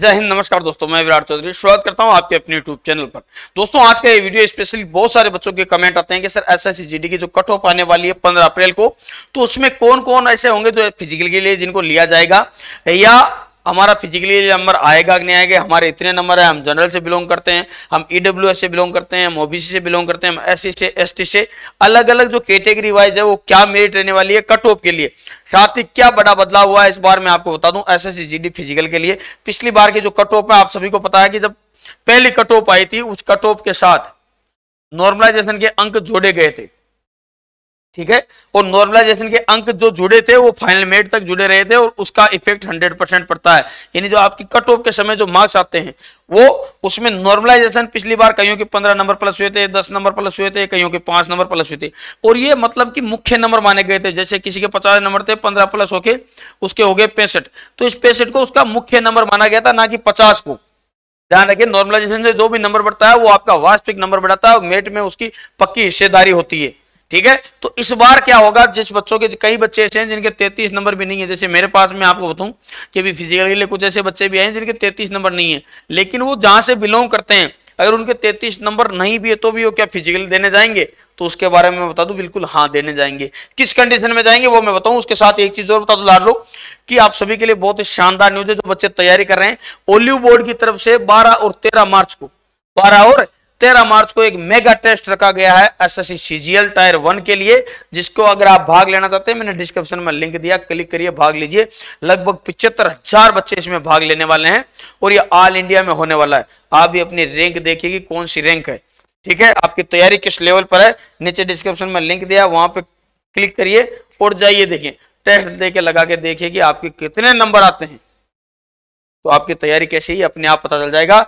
जय हिंद नमस्कार दोस्तों मैं विराट चौधरी स्वागत करता हूं आपके अपने यूट्यूब चैनल पर दोस्तों आज का ये वीडियो स्पेशली बहुत सारे बच्चों के कमेंट आते हैं कि सर एस एस की जो कट ऑफ आने वाली है 15 अप्रैल को तो उसमें कौन कौन ऐसे होंगे जो फिजिकल के लिए जिनको लिया जाएगा या हमारा फिजिकली नंबर आएगा कि नहीं आएगा हमारे इतने नंबर है हम जनरल से बिलोंग करते हैं हम ई e से बिलोंग करते हैं हम ओबीसी से बिलोंग करते हैं हम एस से एस से अलग अलग जो कैटेगरी वाइज है वो क्या मेरिट रहने वाली है कट ऑफ के लिए साथ ही क्या बड़ा बदलाव हुआ है इस बार मैं आपको बता दूं एस एस फिजिकल के लिए पिछली बार की जो कट ऑफ है आप सभी को पता है कि जब पहली कट ऑफ आई थी उस कट ऑफ के साथ नॉर्मलाइजेशन के अंक जोड़े गए थे ठीक है और नॉर्मलाइजेशन के अंक जो जुड़े थे वो फाइनल मेट तक जुड़े रहे थे और उसका इफेक्ट 100 परसेंट पड़ता है यानी जो आपकी कट ऑफ के समय जो मार्क्स आते हैं वो उसमें नॉर्मलाइजेशन पिछली बार कहीं के 15 नंबर प्लस हुए थे 10 नंबर प्लस हुए थे कहीं के 5 नंबर प्लस हुए थे और ये मतलब कि मुख्य नंबर माने गए थे जैसे किसी के पचास नंबर थे पंद्रह प्लस होके उसके हो गए पैंसठ तो इस पैंसठ को उसका मुख्य नंबर माना गया था ना कि पचास को ध्यान रखिए नॉर्मलाइजेशन से जो भी नंबर बढ़ता है वो आपका वास्तविक नंबर बढ़ाता है और मेट में उसकी पक्की हिस्सेदारी होती है ठीक है तो इस बार क्या होगा जिस बच्चों के कई बच्चे ऐसे हैं जिनके तैतीस नंबर भी नहीं है जैसे मेरे पास में आपको बताऊं कि अभी फिजिकल के लिए कुछ ऐसे बच्चे भी आए जिनके 33 नंबर नहीं है लेकिन वो जहां से बिलोंग करते हैं अगर उनके तैतीस नंबर नहीं भी है तो भी वो क्या फिजिकल देने जाएंगे तो उसके बारे में बता दू बिल्कुल हाँ देने जाएंगे किस कंडीशन में जाएंगे वो मैं बताऊं उसके साथ एक चीज और बता दू लाड लो कि आप सभी के लिए बहुत ही शानदार न्यूज है जो बच्चे तैयारी कर रहे हैं ओलिव बोर्ड की तरफ से बारह और तेरह मार्च को बारह और तेरह मार्च को एक मेगा टेस्ट रखा गया है S S SSC CGL tier one के लिए जिसको अगर आप भाग लेना चाहते हैं मैंने डिस्क्रिप्शन में लिंक दिया क्लिक करिए भाग लीजिए लगभग पिछहत्तर हजार बच्चे इसमें भाग लेने वाले हैं और ये ऑल इंडिया में होने वाला है आप भी अपनी रैंक देखिए कौन सी रैंक है ठीक है आपकी तैयारी किस लेवल पर है नीचे डिस्क्रिप्शन में लिंक दिया वहां पर क्लिक करिए और जाइए देखिए टेस्ट देके लगा के देखिए कि आपके कितने नंबर आते हैं तो आपकी तैयारी कैसी है अपने आप पता चल जाएगा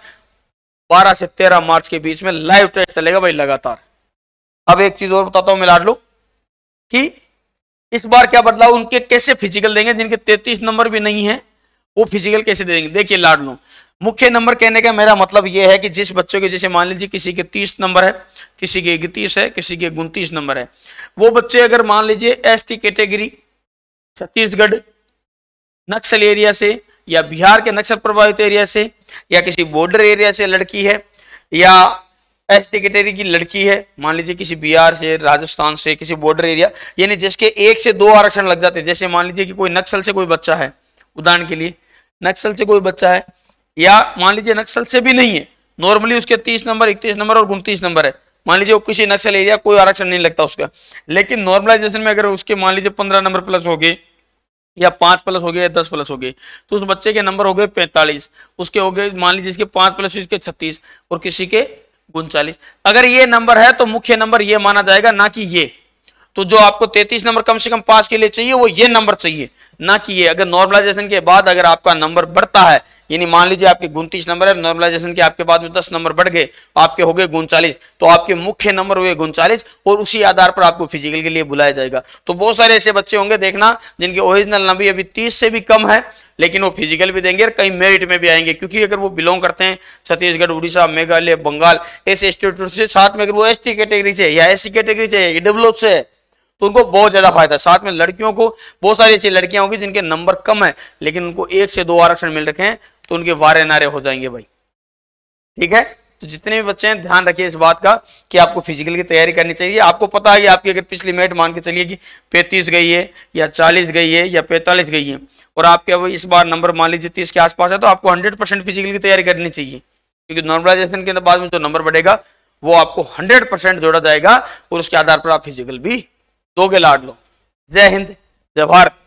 12 से 13 मार्च के बीच में लाइव टेस्ट चलेगा भाई लगातार अब एक चीज और बताता हूं मिलाट लो कि इस बार क्या बदलाव उनके कैसे फिजिकल देंगे जिनके 33 नंबर भी नहीं है वो फिजिकल कैसे देंगे देखिए लाड लो मुख्य नंबर कहने का मेरा मतलब यह है कि जिस बच्चों के जैसे मान लीजिए किसी के तीस नंबर है किसी के इकतीस है किसी के उनतीस नंबर है वो बच्चे अगर मान लीजिए S T category Chhattisgarh Naxal area से या बिहार के नक्सल प्रभावित एरिया से या किसी बॉर्डर एरिया से लड़की है या एस टिकटेरी की लड़की है मान लीजिए किसी बिहार से राजस्थान से किसी बॉर्डर एरिया यानी जिसके एक से दो आरक्षण लग जाते हैं जैसे मान लीजिए कि कोई नक्सल से कोई बच्चा है उदाहरण के लिए नक्सल से कोई बच्चा है या मान लीजिए नक्सल से भी नहीं है नॉर्मली उसके तीस नंबर इकतीस नंबर और उनतीस नंबर है मान लीजिए वो किसी नक्सल एरिया कोई आरक्षण नहीं लगता उसका लेकिन नॉर्मलाइजेशन में अगर उसके मान लीजिए पंद्रह नंबर प्लस हो गए या पांच प्लस हो गए या दस प्लस हो गए तो उस बच्चे के नंबर हो गए पैंतालीस उसके हो गए मान लीजिए इसके पांच प्लस इसके छत्तीस और किसी के उनचालीस अगर ये नंबर है तो मुख्य नंबर ये माना जाएगा ना कि ये तो जो आपको तैतीस नंबर कम से कम पास के लिए चाहिए वो ये नंबर चाहिए ना कि ये अगर नॉर्मलाइजेशन के बाद अगर आपका नंबर बढ़ता है यानी मान लीजिए आपके उनतीस नंबर है नॉर्मलाइजेशन के आपके बाद में दस नंबर बढ़ गए तो आपके हो गए उनचालीस तो आपके मुख्य नंबर हुए उनचालीस और उसी आधार पर आपको फिजिकल के लिए बुलाया जाएगा तो बहुत सारे ऐसे बच्चे होंगे देखना जिनके ओरिजिनल नंबर अभी तीस से भी कम है लेकिन वो फिजिकल भी देंगे और कई मेरिट में भी आएंगे क्योंकि अगर वो बिलोंग करते हैं छत्तीसगढ़ उड़ीसा मेघालय बंगाल ऐसे इंस्टीट्यूट से साथ में अगर वो एस कैटेगरी से या एस कैटेगरी से डेवलप e से तो उनको बहुत ज्यादा फायदा है साथ में लड़कियों को बहुत सारी ऐसी लड़कियां होंगी जिनके नंबर कम है लेकिन उनको एक से दो आरक्षण मिल रखे हैं तो उनके वारे नारे हो जाएंगे भाई ठीक है तो जितने भी बच्चे हैं ध्यान रखिए इस बात का कि आपको फिजिकल की तैयारी करनी चाहिए आपको पता है आपकी अगर पिछली मेट मान के चलिए कि पैंतीस गई है या चालीस गई है या पैंतालीस गई है और आपके अब इस बार नंबर मान लीजिए तीस के आसपास है तो आपको हंड्रेड परसेंट फिजिकल की तैयारी करनी चाहिए क्योंकि नॉर्मलाइजेशन के बाद में जो नंबर बढ़ेगा वो आपको हंड्रेड परसेंट जोड़ा जाएगा और उसके आधार पर आप फिजिकल भी दोगे लाड लो जय हिंद जय भारत